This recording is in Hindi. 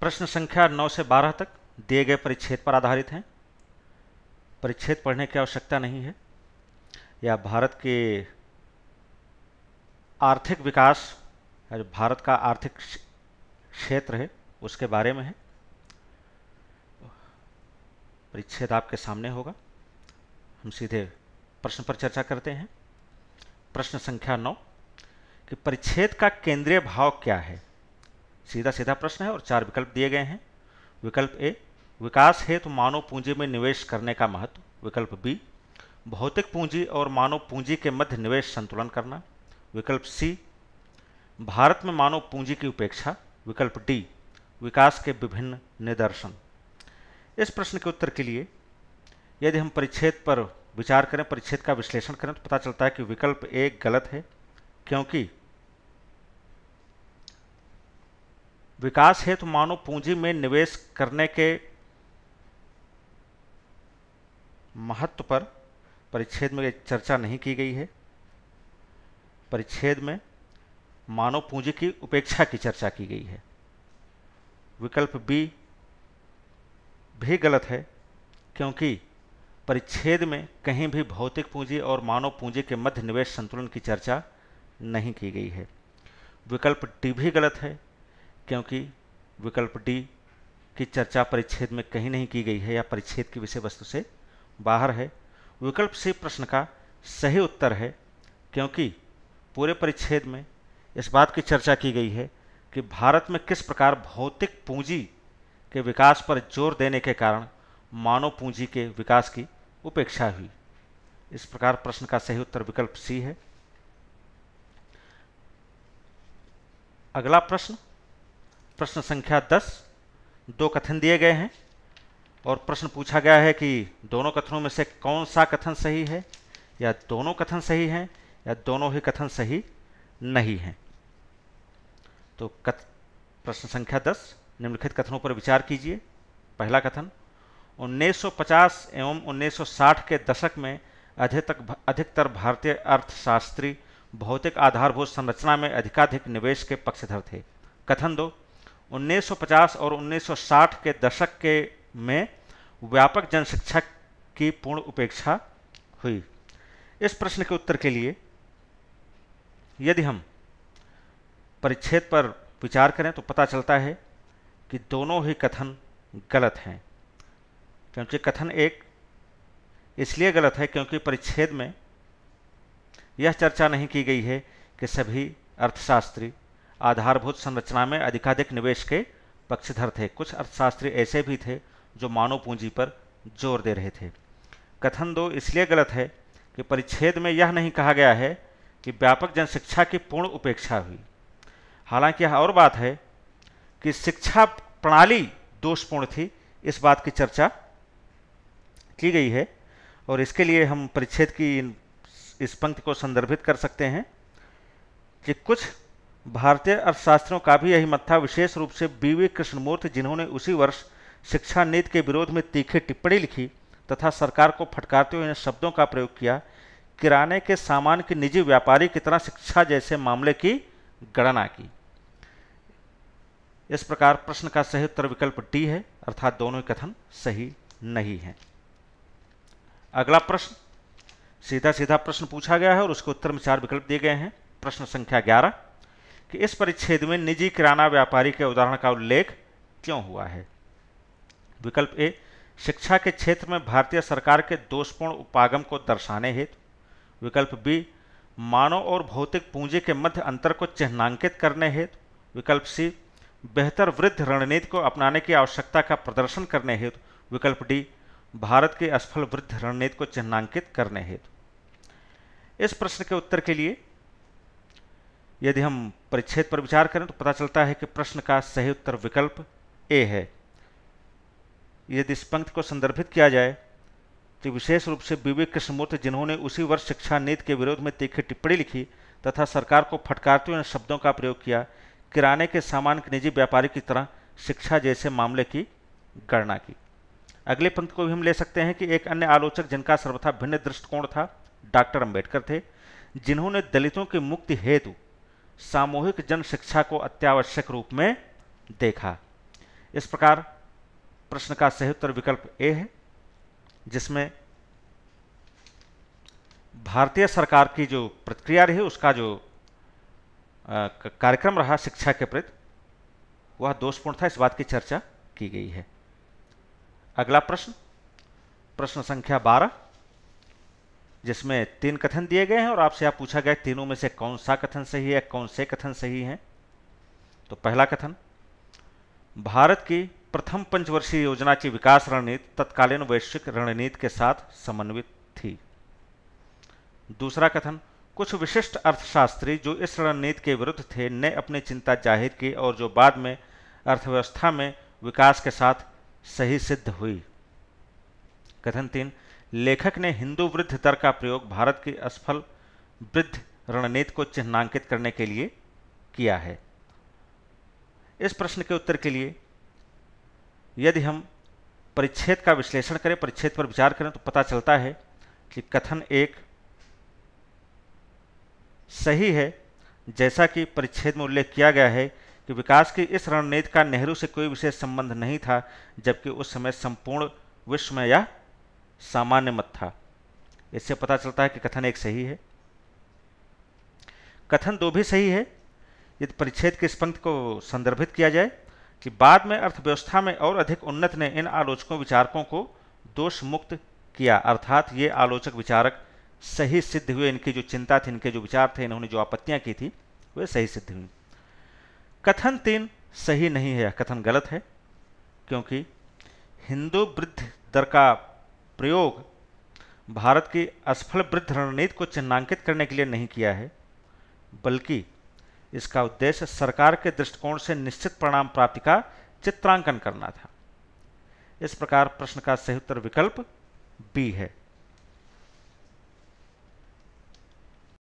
प्रश्न संख्या 9 से 12 तक दिए गए परिच्छेद पर आधारित हैं परिच्छेद पढ़ने की आवश्यकता नहीं है या भारत के आर्थिक विकास जो भारत का आर्थिक क्षेत्र है उसके बारे में है परिच्छेद आपके सामने होगा हम सीधे प्रश्न पर चर्चा करते हैं प्रश्न संख्या नौ कि परिच्छेद का केंद्रीय भाव क्या है सीधा सीधा प्रश्न है और चार विकल्प दिए गए हैं विकल्प ए विकास हेतु मानव पूंजी में निवेश करने का महत्व विकल्प बी भौतिक पूंजी और मानव पूंजी के मध्य निवेश संतुलन करना विकल्प सी भारत में मानव पूंजी की उपेक्षा विकल्प डी विकास के विभिन्न निदर्शन इस प्रश्न के उत्तर के लिए यदि हम परिच्छेद पर विचार करें परिच्छेद का विश्लेषण करें तो पता चलता है कि विकल्प ए गलत है क्योंकि विकास हेतु मानव पूंजी में निवेश करने के महत्व पर परिच्छेद में चर्चा नहीं की गई है परिच्छेद में मानव पूंजी की उपेक्षा की चर्चा की गई है विकल्प बी भी गलत है क्योंकि परिच्छेद में कहीं भी भौतिक पूंजी और मानव पूंजी के मध्य निवेश संतुलन की चर्चा नहीं की गई है विकल्प डी भी गलत है क्योंकि विकल्प डी की चर्चा परिच्छेद में कहीं नहीं की गई है या परिच्छेद की विषय वस्तु से बाहर है विकल्प सी प्रश्न का सही उत्तर है क्योंकि पूरे परिच्छेद में इस बात की चर्चा की गई है कि भारत में किस प्रकार भौतिक पूंजी के विकास पर जोर देने के कारण मानव पूंजी के विकास की उपेक्षा हुई इस प्रकार प्रश्न का सही उत्तर विकल्प सी है अगला प्रश्न प्रश्न संख्या दस दो कथन दिए गए हैं और प्रश्न पूछा गया है कि दोनों कथनों में से कौन सा कथन सही है या दोनों कथन सही हैं या दोनों ही कथन सही नहीं हैं तो कथ प्रश्न संख्या दस निम्नलिखित कथनों पर विचार कीजिए पहला कथन 1950 एवं 1960 के दशक में अधिक अधिकतर भारतीय अर्थशास्त्री भौतिक आधारभूत संरचना में अधिकाधिक निवेश के पक्षधर थे कथन दो 1950 और 1960 के दशक के में व्यापक जनशिक्षा की पूर्ण उपेक्षा हुई इस प्रश्न के उत्तर के लिए यदि हम परिच्छेद पर विचार करें तो पता चलता है कि दोनों ही कथन गलत हैं क्योंकि कथन एक इसलिए गलत है क्योंकि परिच्छेद में यह चर्चा नहीं की गई है कि सभी अर्थशास्त्री आधारभूत संरचना में अधिकाधिक निवेश के पक्षधर थे कुछ अर्थशास्त्री ऐसे भी थे जो मानव पूंजी पर जोर दे रहे थे कथन दो इसलिए गलत है कि परिच्छेद में यह नहीं कहा गया है कि व्यापक जनशिक्षा की पूर्ण उपेक्षा हुई हालांकि यह और बात है कि शिक्षा प्रणाली दोषपूर्ण थी इस बात की चर्चा की गई है और इसके लिए हम परिच्छेद की इस पंक्ति को संदर्भित कर सकते हैं कि कुछ भारतीय अर्थशास्त्रियों का भी यही मत था विशेष रूप से बी वी कृष्णमूर्ति जिन्होंने उसी वर्ष शिक्षा नीति के विरोध में तीखी टिप्पणी लिखी तथा सरकार को फटकारते हुए इन शब्दों का प्रयोग किया किराने के सामान की निजी व्यापारी की तरह शिक्षा जैसे मामले की गणना की इस प्रकार प्रश्न का सही उत्तर विकल्प डी है अर्थात दोनों कथन सही नहीं है अगला प्रश्न सीधा सीधा प्रश्न पूछा गया है और उसके उत्तर में चार विकल्प दिए गए हैं प्रश्न संख्या ग्यारह कि इस परिच्छेद में निजी किराना व्यापारी के उदाहरण का उल्लेख क्यों हुआ है विकल्प ए शिक्षा के क्षेत्र में भारतीय सरकार के दोषपूर्ण उपागम को दर्शाने हेतु विकल्प बी मानव और भौतिक पूंजी के मध्य अंतर को चिन्हांकित करने हेतु विकल्प सी बेहतर वृद्ध रणनीति को अपनाने की आवश्यकता का प्रदर्शन करने हेतु विकल्प डी भारत की असफल वृद्ध रणनीति को चिन्हांकित करने हेतु इस प्रश्न के उत्तर के लिए यदि हम परिच्छेद पर विचार करें तो पता चलता है कि प्रश्न का सही उत्तर विकल्प ए है यदि इस पंक्ति को संदर्भित किया जाए तो विशेष रूप से विवेक कृष्णमूर्ति जिन्होंने उसी वर्ष शिक्षा नीति के विरोध में तीखी टिप्पणी लिखी तथा सरकार को फटकारते हुए शब्दों का प्रयोग किया किराने के सामान के निजी व्यापारी की तरह शिक्षा जैसे मामले की गणना की अगले पंक्ति को भी हम ले सकते हैं कि एक अन्य आलोचक जिनका सर्वथा भिन्न दृष्टिकोण था डॉक्टर अम्बेडकर थे जिन्होंने दलितों की मुक्ति हेतु सामूहिक जन शिक्षा को अत्यावश्यक रूप में देखा इस प्रकार प्रश्न का सही उत्तर विकल्प ए है जिसमें भारतीय सरकार की जो प्रतिक्रिया रही उसका जो कार्यक्रम रहा शिक्षा के प्रति वह दोषपूर्ण था इस बात की चर्चा की गई है अगला प्रश्न प्रश्न संख्या बारह जिसमें तीन कथन दिए गए हैं और आपसे आप पूछा गया तीनों में से कौन सा कथन सही है कौन से कथन सही हैं तो पहला कथन भारत की प्रथम पंचवर्षीय योजना की विकास रणनीति तत्कालीन वैश्विक रणनीति के साथ समन्वित थी दूसरा कथन कुछ विशिष्ट अर्थशास्त्री जो इस रणनीति के विरुद्ध थे ने अपनी चिंता जाहिर की और जो बाद में अर्थव्यवस्था में विकास के साथ सही सिद्ध हुई कथन तीन लेखक ने हिंदू वृद्ध दर का प्रयोग भारत की असफल वृद्ध रणनीति को चिन्हांकित करने के लिए किया है इस प्रश्न के उत्तर के लिए यदि हम परिच्छेद का विश्लेषण करें परिच्छेद पर विचार करें तो पता चलता है कि कथन एक सही है जैसा कि परिच्छेद में उल्लेख किया गया है कि विकास की इस रणनीति का नेहरू से कोई विशेष संबंध नहीं था जबकि उस समय संपूर्ण विश्व में यह सामान्य मत था इससे पता चलता है कि कथन एक सही है कथन दो भी सही है यदि परिच्छेद के स्पंद को संदर्भित किया जाए कि बाद में अर्थव्यवस्था में और अधिक उन्नत ने इन आलोचकों विचारकों को दोष मुक्त किया अर्थात ये आलोचक विचारक सही सिद्ध हुए इनकी जो चिंता थी इनके जो विचार थे इन्होंने जो आपत्तियां की थी वे सही सिद्ध हुई कथन तीन सही नहीं है कथन गलत है क्योंकि हिंदू वृद्ध दर का प्रयोग भारत की असफल वृद्ध रणनीति को चिन्हांकित करने के लिए नहीं किया है बल्कि इसका उद्देश्य सरकार के दृष्टिकोण से निश्चित परिणाम प्राप्ति का चित्रांकन करना था इस प्रकार प्रश्न का सही उत्तर विकल्प बी है